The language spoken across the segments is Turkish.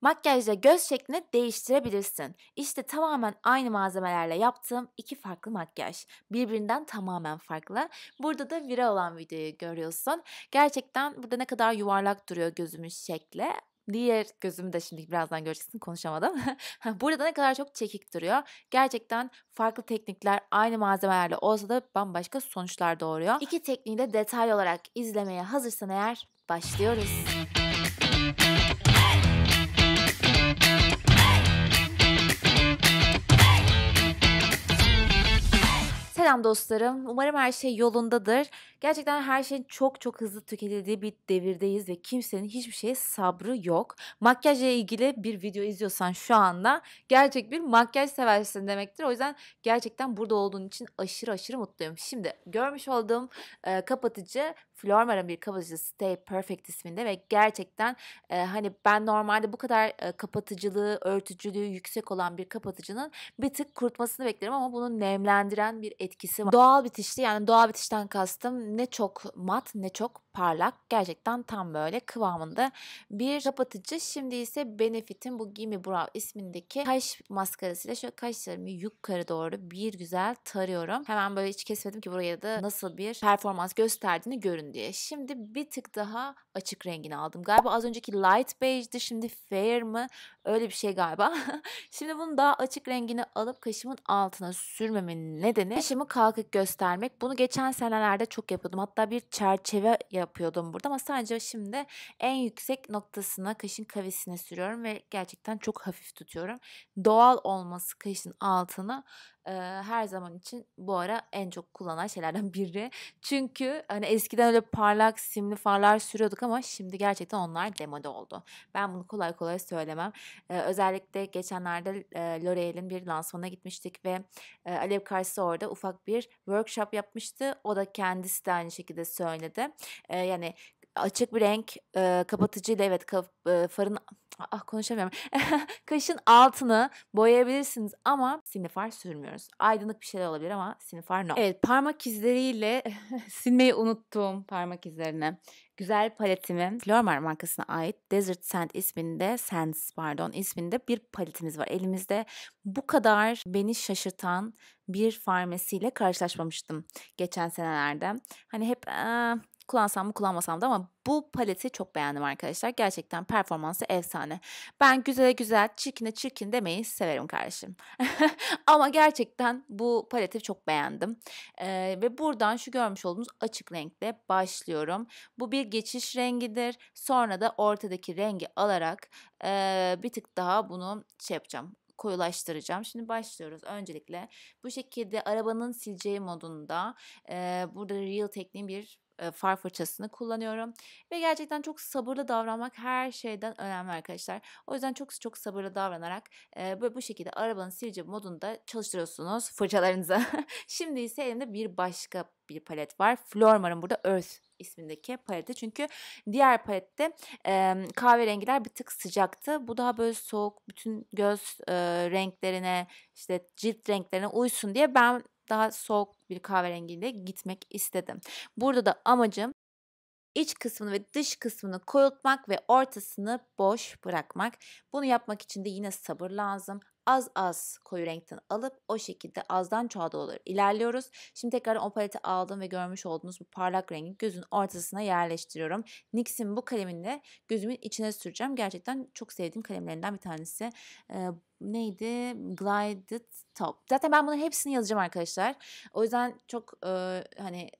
Makyajla göz şeklini değiştirebilirsin. İşte tamamen aynı malzemelerle yaptığım iki farklı makyaj. Birbirinden tamamen farklı. Burada da viral olan videoyu görüyorsun. Gerçekten burada ne kadar yuvarlak duruyor gözümün şekli. Diğer gözümü de şimdi birazdan göreceksin konuşamadım. Burada ne kadar çok çekik duruyor. Gerçekten farklı teknikler aynı malzemelerle olsa da bambaşka sonuçlar doğuruyor. İki tekniği de detay olarak izlemeye hazırsan eğer başlıyoruz. Selam dostlarım. Umarım her şey yolundadır. Gerçekten her şeyin çok çok hızlı tüketildiği bir devirdeyiz ve kimsenin hiçbir şeye sabrı yok. Makyajla ilgili bir video izliyorsan şu anda gerçek bir makyaj seversin demektir. O yüzden gerçekten burada olduğun için aşırı aşırı mutluyum. Şimdi görmüş olduğum e, kapatıcı Flormar'ın bir kapatıcı Stay Perfect isminde ve gerçekten e, hani ben normalde bu kadar e, kapatıcılığı, örtücülüğü yüksek olan bir kapatıcının bir tık kurutmasını beklerim ama bunun nemlendiren bir etkisi var. Doğal bitişli yani doğal bitişten kastım ne çok mat ne çok parlak. Gerçekten tam böyle kıvamında bir kapatıcı. Şimdi ise Benefit'in bu Gimme Brow ismindeki kaş maskarasıyla şöyle kaşlarımı yukarı doğru bir güzel tarıyorum. Hemen böyle hiç kesmedim ki buraya da nasıl bir performans gösterdiğini görün olsun diye. Şimdi bir tık daha açık rengini aldım. Galiba az önceki light beige'di şimdi fair mı? Öyle bir şey galiba. şimdi bunu daha açık rengini alıp kaşımın altına sürmemin nedeni kaşımı kalkık göstermek. Bunu geçen senelerde çok yapıyordum. Hatta bir çerçeve yapıyordum burada ama sadece şimdi en yüksek noktasına kaşın kavisine sürüyorum ve gerçekten çok hafif tutuyorum. Doğal olması kaşın altına e, her zaman için bu ara en çok kullanılan şeylerden biri. Çünkü hani eskiden öyle parlak simli farlar sürüyorduk ama şimdi gerçekten onlar demode oldu. Ben bunu kolay kolay söylemem. E, özellikle geçenlerde e, L'Oreal'in bir lansmanına gitmiştik ve e, Alev Karşı orada ufak bir workshop yapmıştı. O da kendisi de aynı şekilde söyledi. E, yani açık bir renk e, kapatıcıyla evet ka, e, farın ah konuşamıyorum. Kaşın altını boyayabilirsiniz ama sinifar sürmüyoruz. Aydınlık bir şeyler olabilir ama sinifar no. Evet parmak izleriyle silmeyi unuttum parmak izlerine. Güzel paletimi Flormar markasına ait Desert Sand isminde Sands pardon isminde bir paletimiz var elimizde. Bu kadar beni şaşırtan bir farmesiyle karşılaşmamıştım geçen senelerde. Hani hep Kullansam mı kullanmasam da ama bu paleti çok beğendim arkadaşlar. Gerçekten performansı efsane. Ben güzele güzel, çirkine çirkin demeyi severim kardeşim. ama gerçekten bu paleti çok beğendim. Ee, ve buradan şu görmüş olduğunuz açık renkle başlıyorum. Bu bir geçiş rengidir. Sonra da ortadaki rengi alarak e, bir tık daha bunu şey yapacağım koyulaştıracağım. Şimdi başlıyoruz. Öncelikle bu şekilde arabanın sileceği modunda e, burada Real tekniğin bir e, far fırçasını kullanıyorum. Ve gerçekten çok sabırlı davranmak her şeyden önemli arkadaşlar. O yüzden çok çok sabırlı davranarak e, böyle bu şekilde arabanın silici modunda çalıştırıyorsunuz fırçalarınızı. Şimdi ise elimde bir başka bir palet var. Flormar'ın burada Earth ismindeki palette. Çünkü diğer palette e, kahverengiler bir tık sıcaktı. Bu daha böyle soğuk bütün göz e, renklerine işte cilt renklerine uysun diye ben daha soğuk bir kahverengiyle gitmek istedim. Burada da amacım iç kısmını ve dış kısmını koyultmak ve ortasını boş bırakmak. Bunu yapmak için de yine sabır lazım. Az az koyu renkten alıp o şekilde azdan çoğa doğru ilerliyoruz. Şimdi tekrar o paleti aldım ve görmüş olduğunuz bu parlak rengi gözün ortasına yerleştiriyorum. NYX'in bu kalemini gözümün içine süreceğim. Gerçekten çok sevdiğim kalemlerinden bir tanesi. Ee, neydi? Glided Top. Zaten ben bunların hepsini yazacağım arkadaşlar. O yüzden çok e, hani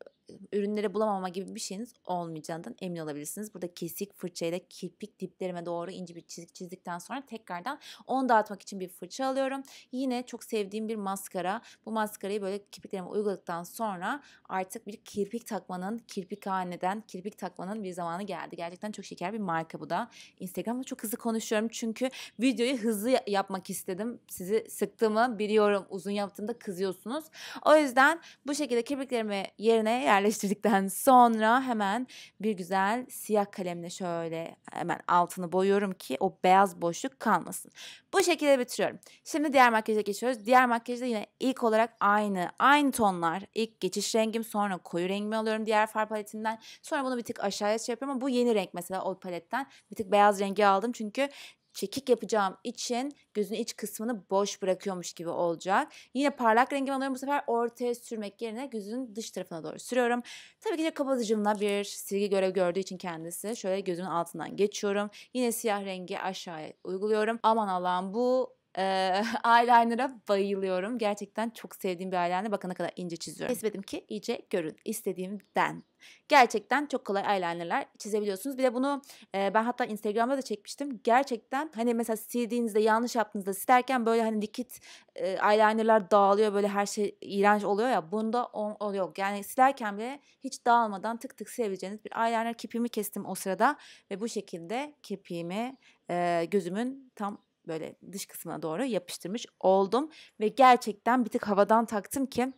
ürünleri bulamama gibi bir şeyiniz olmayacağından emin olabilirsiniz. Burada kesik fırçayla kirpik diplerime doğru ince bir çizik çizdikten sonra tekrardan onu dağıtmak için bir fırça alıyorum. Yine çok sevdiğim bir maskara. Bu maskarayı böyle kirpiklerime uyguladıktan sonra artık bir kirpik takmanın, kirpik kirpikhaneden kirpik takmanın bir zamanı geldi. Gerçekten çok şeker bir marka bu da. Instagram'da çok hızlı konuşuyorum çünkü videoyu hızlı yapmak istedim. Sizi sıktığımı biliyorum. Uzun yaptığımda kızıyorsunuz. O yüzden bu şekilde kirpiklerimi yerine yer yerleştirdikten sonra hemen bir güzel siyah kalemle şöyle hemen altını boyuyorum ki o beyaz boşluk kalmasın. Bu şekilde bitiriyorum. Şimdi diğer makyaja geçiyoruz. Diğer makyajda yine ilk olarak aynı, aynı tonlar. İlk geçiş rengim sonra koyu rengimi alıyorum diğer far paletinden. Sonra bunu bir tık aşağıya şey yapıyorum ama bu yeni renk mesela o paletten. Bir tık beyaz rengi aldım çünkü çekik yapacağım için gözün iç kısmını boş bırakıyormuş gibi olacak. Yine parlak rengimi alıyorum bu sefer ortaya sürmek yerine gözün dış tarafına doğru sürüyorum. Tabii ki de kapatıcımla bir silgi görev gördüğü için kendisi şöyle gözün altından geçiyorum. Yine siyah rengi aşağıya uyguluyorum. Aman Allah'ım bu ee, eyeliner'a bayılıyorum. Gerçekten çok sevdiğim bir eyeliner. Bakana kadar ince çiziyorum. Kesmedim ki iyice görün istediğimden. Gerçekten çok kolay eyelinerler çizebiliyorsunuz. Bir de bunu e, ben hatta Instagram'da da çekmiştim. Gerçekten hani mesela sildiğinizde yanlış yaptığınızda silerken böyle hani likit e, eyelinerlar dağılıyor böyle her şey iğrenç oluyor ya. Bunda on, yok. Yani silerken bile hiç dağılmadan tık tık silebileceğiniz bir eyeliner kipimi kestim o sırada ve bu şekilde kipimi e, gözümün tam böyle dış kısmına doğru yapıştırmış oldum. Ve gerçekten bir tık havadan taktım ki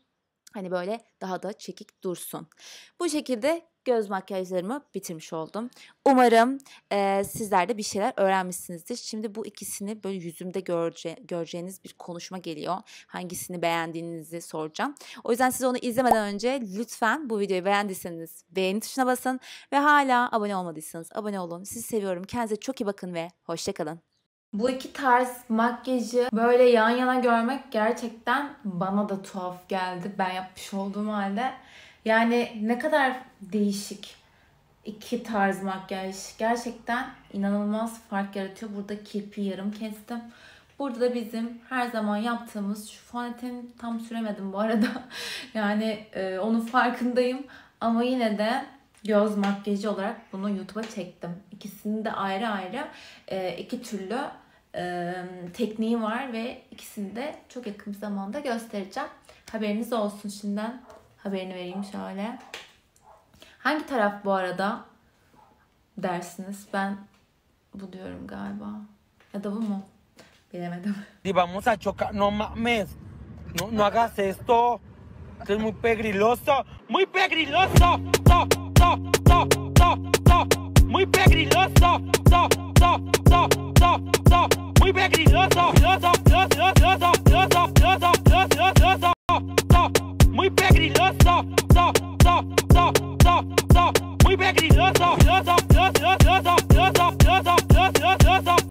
hani böyle daha da çekik dursun. Bu şekilde göz makyajlarımı bitirmiş oldum. Umarım e, sizler de bir şeyler öğrenmişsinizdir. Şimdi bu ikisini böyle yüzümde görece, göreceğiniz bir konuşma geliyor. Hangisini beğendiğinizi soracağım. O yüzden siz onu izlemeden önce lütfen bu videoyu beğendiyseniz beğeni tuşuna basın. Ve hala abone olmadıysanız abone olun. Sizi seviyorum. Kendinize çok iyi bakın ve hoşçakalın. Bu iki tarz makyajı böyle yan yana görmek gerçekten bana da tuhaf geldi. Ben yapmış olduğum halde. Yani ne kadar değişik iki tarz makyaj. Gerçekten inanılmaz fark yaratıyor. Burada kirpi yarım kestim. Burada da bizim her zaman yaptığımız şu fondöteni tam süremedim bu arada. yani e, onun farkındayım. Ama yine de göz makyajı olarak bunu YouTube'a çektim. İkisini de ayrı ayrı e, iki türlü e, tekniği var ve ikisini de çok yakın zamanda göstereceğim. Haberiniz olsun şimdiden. Haberini vereyim şöyle. Hangi taraf bu arada dersiniz? Ben bu diyorum galiba. Ya da bu mu? Bilemedim. Vamos a chocar. No mames. No, no hagas esto. Es muy pegriloso. Muy pegriloso. To, to, Muy pegriloso, so, so, so, so, so, muy pegriloso,